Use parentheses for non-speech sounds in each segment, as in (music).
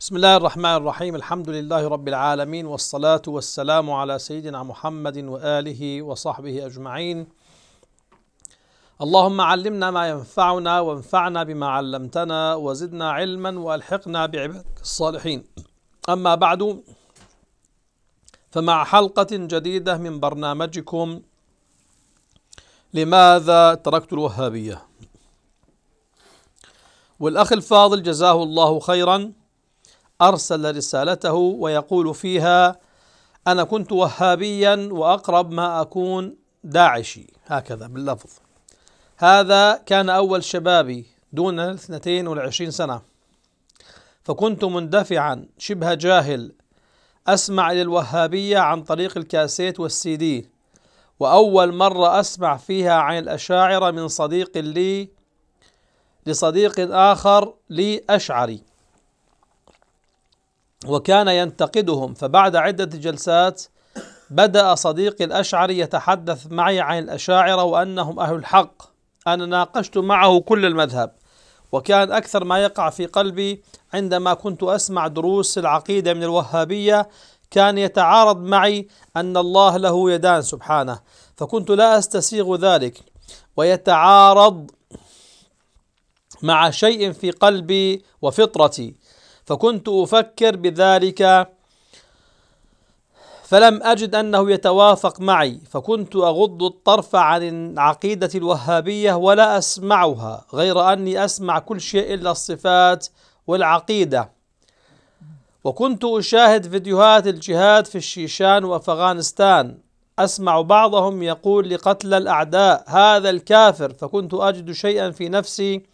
بسم الله الرحمن الرحيم الحمد لله رب العالمين والصلاة والسلام على سيدنا محمد وآله وصحبه أجمعين اللهم علمنا ما ينفعنا وانفعنا بما علمتنا وزدنا علما والحقنا بعبادك الصالحين أما بعد فمع حلقة جديدة من برنامجكم لماذا تركت الوهابية والأخ الفاضل جزاه الله خيراً ارسل رسالته ويقول فيها انا كنت وهابيا واقرب ما اكون داعشي هكذا باللفظ هذا كان اول شبابي دون 22 سنه فكنت مندفعا شبه جاهل اسمع للوهابيه عن طريق الكاسيت والسي دي واول مره اسمع فيها عن الاشاعره من صديق لي لصديق اخر لي اشعري وكان ينتقدهم فبعد عدة جلسات بدأ صديقي الأشعري يتحدث معي عن الأشاعرة وأنهم أهل الحق أنا ناقشت معه كل المذهب وكان أكثر ما يقع في قلبي عندما كنت أسمع دروس العقيدة من الوهابية كان يتعارض معي أن الله له يدان سبحانه فكنت لا أستسيغ ذلك ويتعارض مع شيء في قلبي وفطرتي فكنت أفكر بذلك فلم أجد أنه يتوافق معي فكنت أغض الطرف عن العقيدة الوهابية ولا أسمعها غير أني أسمع كل شيء إلا الصفات والعقيدة وكنت أشاهد فيديوهات الجهاد في الشيشان وأفغانستان أسمع بعضهم يقول لقتل الأعداء هذا الكافر فكنت أجد شيئا في نفسي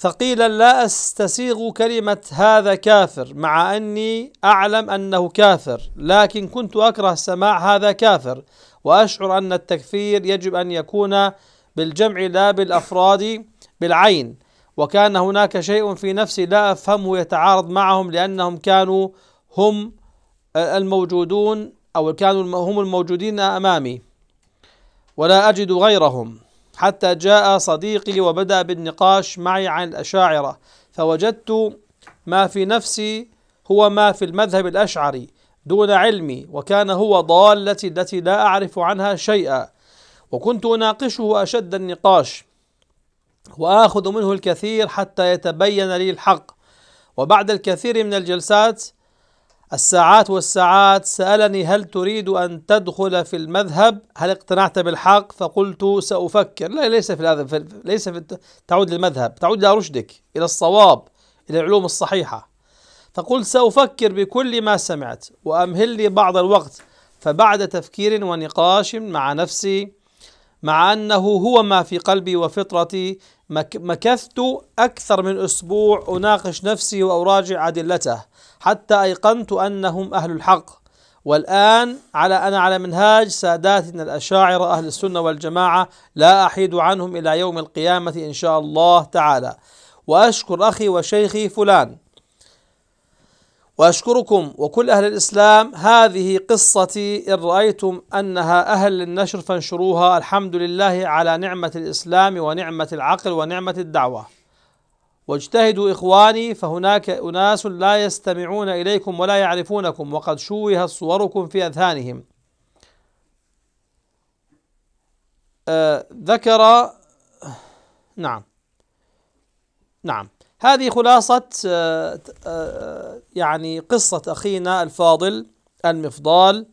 ثقيلا لا استسيغ كلمة هذا كافر مع أني أعلم أنه كافر لكن كنت أكره سماع هذا كافر وأشعر أن التكفير يجب أن يكون بالجمع لا بالأفراد بالعين وكان هناك شيء في نفسي لا أفهمه يتعارض معهم لأنهم كانوا هم الموجودون أو كانوا هم الموجودين أمامي ولا أجد غيرهم حتى جاء صديقي وبدأ بالنقاش معي عن الأشاعرة فوجدت ما في نفسي هو ما في المذهب الأشعري دون علمي وكان هو ضالتي التي لا أعرف عنها شيئا وكنت أناقشه أشد النقاش وآخذ منه الكثير حتى يتبين لي الحق وبعد الكثير من الجلسات الساعات والساعات سألني هل تريد أن تدخل في المذهب هل اقتنعت بالحق فقلت سأفكر لا ليس في هذا ليس في تعود للمذهب تعود إلى رشدك إلى الصواب إلى العلوم الصحيحة فقلت سأفكر بكل ما سمعت وأمهل لي بعض الوقت فبعد تفكير ونقاش مع نفسي مع أنه هو ما في قلبي وفطرتي مكثت أكثر من أسبوع أناقش نفسي وأراجع أدلته حتى أيقنت أنهم أهل الحق والآن على أنا على منهاج ساداتنا الأشاعرة أهل السنة والجماعة لا أحيد عنهم إلى يوم القيامة إن شاء الله تعالى وأشكر أخي وشيخي فلان وأشكركم وكل أهل الإسلام هذه قصتي إن رأيتم أنها أهل للنشر فانشروها الحمد لله على نعمة الإسلام ونعمة العقل ونعمة الدعوة واجتهدوا إخواني فهناك أناس لا يستمعون إليكم ولا يعرفونكم وقد شوهت صوركم في أذهانهم آه ذكر نعم نعم هذه خلاصة آه آه يعني قصة أخينا الفاضل المفضال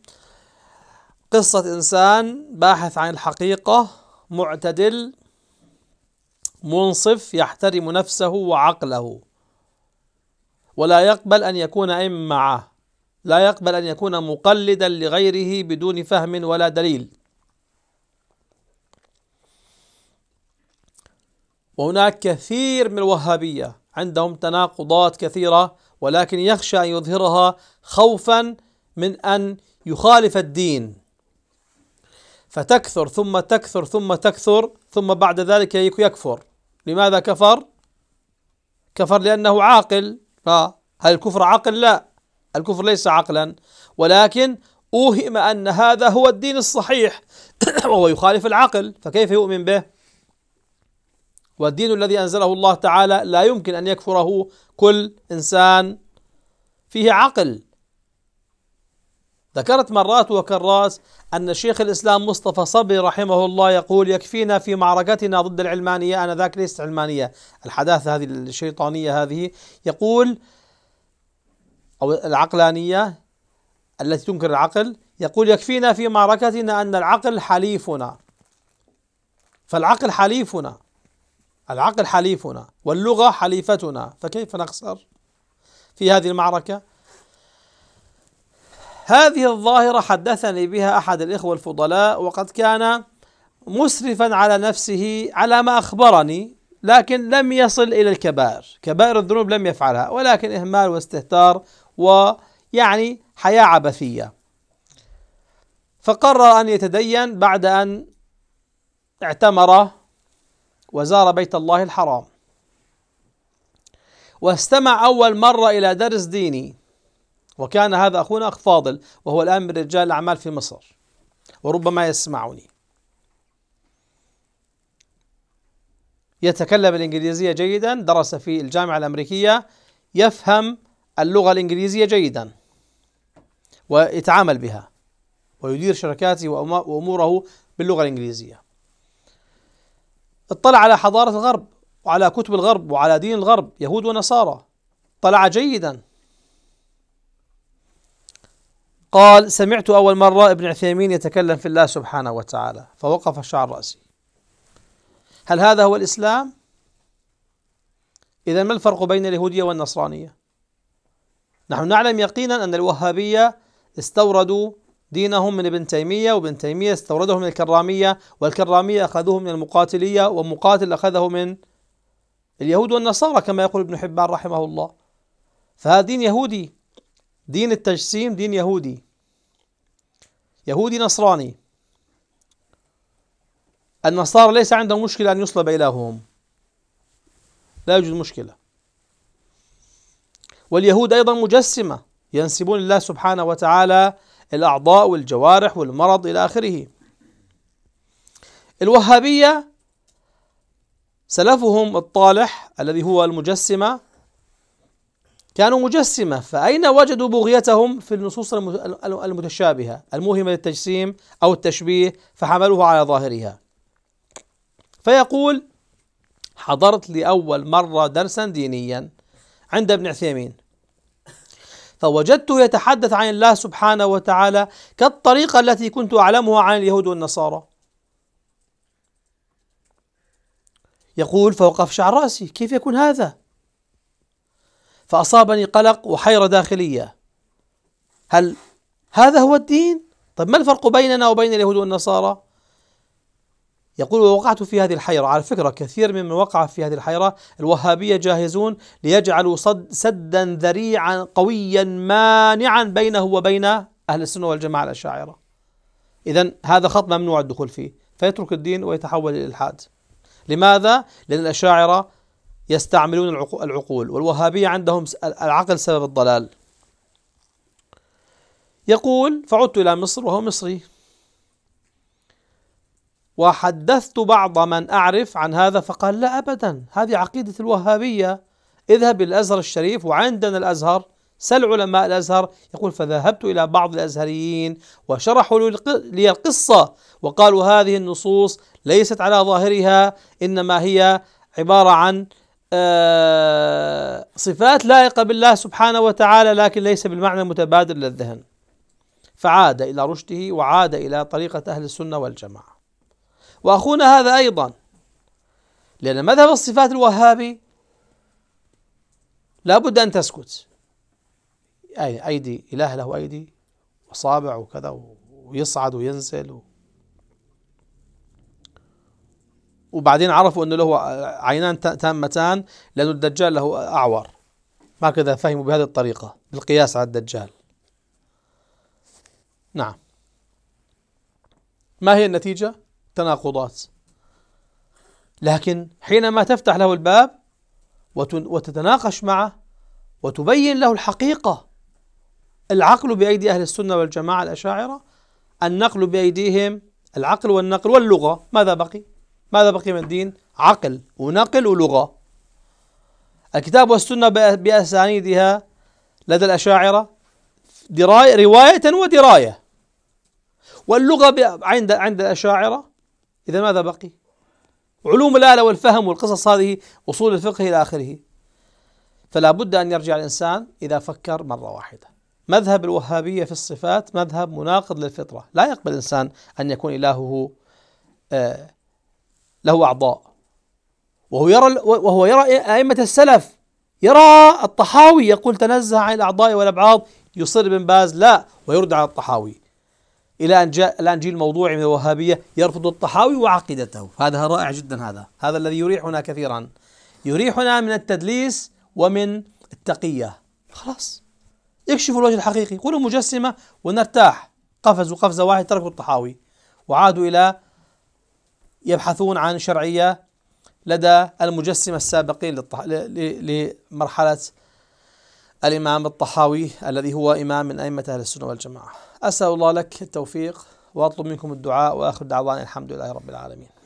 قصة إنسان باحث عن الحقيقة معتدل منصف يحترم نفسه وعقله ولا يقبل أن يكون إم معه لا يقبل أن يكون مقلدا لغيره بدون فهم ولا دليل وهناك كثير من الوهابية عندهم تناقضات كثيرة ولكن يخشى أن يظهرها خوفا من أن يخالف الدين فتكثر ثم تكثر ثم تكثر ثم بعد ذلك يكفر لماذا كفر؟ كفر لأنه عاقل هل الكفر عقل؟ لا الكفر ليس عقلا ولكن أوهم أن هذا هو الدين الصحيح (clears throat) وهو يخالف العقل فكيف يؤمن به؟ والدين الذي أنزله الله تعالى لا يمكن أن يكفره كل إنسان فيه عقل ذكرت مرات وكراس أن شيخ الإسلام مصطفى صبري رحمه الله يقول يكفينا في معركتنا ضد العلمانية أنا ذاك ليست علمانية الحداثة هذه الشيطانية هذه يقول أو العقلانية التي تنكر العقل يقول يكفينا في معركتنا أن العقل حليفنا فالعقل حليفنا العقل حليفنا واللغة حليفتنا فكيف نخسر في هذه المعركة هذه الظاهرة حدثني بها أحد الإخوة الفضلاء وقد كان مسرفا على نفسه على ما أخبرني لكن لم يصل إلى الكبائر كبائر الذنوب لم يفعلها ولكن إهمال واستهتار ويعني حياة عبثية فقرر أن يتدين بعد أن اعتمر وزار بيت الله الحرام واستمع أول مرة إلى درس ديني وكان هذا أخونا أخ فاضل وهو الآن من رجال الأعمال في مصر وربما يسمعني يتكلم الإنجليزية جيدا درس في الجامعة الأمريكية يفهم اللغة الإنجليزية جيدا ويتعامل بها ويدير شركاته وأموره باللغة الإنجليزية اطلع على حضارة الغرب وعلى كتب الغرب وعلى دين الغرب يهود ونصارى طلع جيدا قال سمعت أول مرة ابن عثيمين يتكلم في الله سبحانه وتعالى فوقف شعر رأسي هل هذا هو الإسلام؟ إذا ما الفرق بين اليهودية والنصرانية؟ نحن نعلم يقينا أن الوهابية استوردوا دينهم من ابن تيمية وابن تيمية استورده من الكرامية والكرامية أخذوه من المقاتلية ومقاتل أخذه من اليهود والنصارى كما يقول ابن حبان رحمه الله فهذا دين يهودي دين التجسيم دين يهودي يهودي نصراني النصارى ليس عندهم مشكلة أن يصلب إلههم لا يوجد مشكلة واليهود أيضا مجسمة ينسبون لله سبحانه وتعالى الأعضاء والجوارح والمرض إلى آخره الوهابية سلفهم الطالح الذي هو المجسمة كانوا مجسمة فأين وجدوا بغيتهم في النصوص المتشابهة الموهمة للتجسيم أو التشبيه فحملوه على ظاهرها فيقول حضرت لأول مرة درسا دينيا عند ابن عثيمين فوجدته يتحدث عن الله سبحانه وتعالى كالطريقة التي كنت أعلمها عن اليهود والنصارى يقول فوقف شعر رأسي كيف يكون هذا؟ فأصابني قلق وحيرة داخلية هل هذا هو الدين؟ طيب ما الفرق بيننا وبين اليهود والنصارى؟ يقول ووقعت في هذه الحيرة على فكرة كثير ممن وقع في هذه الحيرة الوهابية جاهزون ليجعلوا صد سدا ذريعا قويا مانعا بينه وبين أهل السنة والجماعة الأشاعرة إذا هذا خط ممنوع الدخول فيه فيترك الدين ويتحول إلى الإلحاد لماذا؟ لأن الأشاعرة يستعملون العقول والوهابية عندهم العقل سبب الضلال يقول فعدت إلى مصر وهو مصري وحدثت بعض من أعرف عن هذا فقال لا أبدا هذه عقيدة الوهابية اذهب إلى الأزهر الشريف وعندنا الأزهر سل علماء الأزهر يقول فذهبت إلى بعض الأزهريين وشرحوا لي القصة وقالوا هذه النصوص ليست على ظاهرها إنما هي عبارة عن آه، صفات لائقة بالله سبحانه وتعالى لكن ليس بالمعنى المتبادر للذهن فعاد إلى رشده وعاد إلى طريقة أهل السنة والجماعة وأخونا هذا أيضا لأن مذهب الصفات الوهابي لابد أن تسكت أيدي إله له أيدي وصابع وكذا ويصعد وينزل و وبعدين عرفوا أنه له عينان تامتان لانه الدجال له أعور هكذا فهموا بهذه الطريقة بالقياس على الدجال نعم ما هي النتيجة؟ تناقضات لكن حينما تفتح له الباب وتتناقش معه وتبين له الحقيقة العقل بأيدي أهل السنة والجماعة الأشاعرة النقل بأيديهم العقل والنقل واللغة ماذا بقي؟ ماذا بقي من الدين عقل ونقل ولغة الكتاب والسنة بأسانيدها لدى الأشاعرة دراية رواية ودراية واللغة عند عند الأشاعرة إذا ماذا بقي؟ علوم الآلة والفهم والقصص هذه أصول الفقه إلى آخره فلا بد أن يرجع الإنسان إذا فكر مرة واحدة مذهب الوهابية في الصفات مذهب مناقض للفطرة لا يقبل الإنسان أن يكون إلهه آه له أعضاء وهو يرى وهو يرى أئمة السلف يرى الطحاوي يقول تنزه عن الأعضاء والأبعاض يصر ابن باز لا ويرد على الطحاوي إلى أن جاء الآن جيل موضوعي من الوهابية يرفض الطحاوي وعقيدته هذا رائع جدا هذا هذا الذي يريحنا كثيرا يريحنا من التدليس ومن التقية خلاص اكشفوا الوجه الحقيقي قولوا مجسمة ونرتاح قفزوا قفزة واحد تركوا الطحاوي وعادوا إلى يبحثون عن شرعية لدى المجسمة السابقين لمرحلة الإمام الطحاوي الذي هو إمام من أئمة أهل السنة والجماعة أسأل الله لك التوفيق وأطلب منكم الدعاء وآخر دعوانا الحمد لله رب العالمين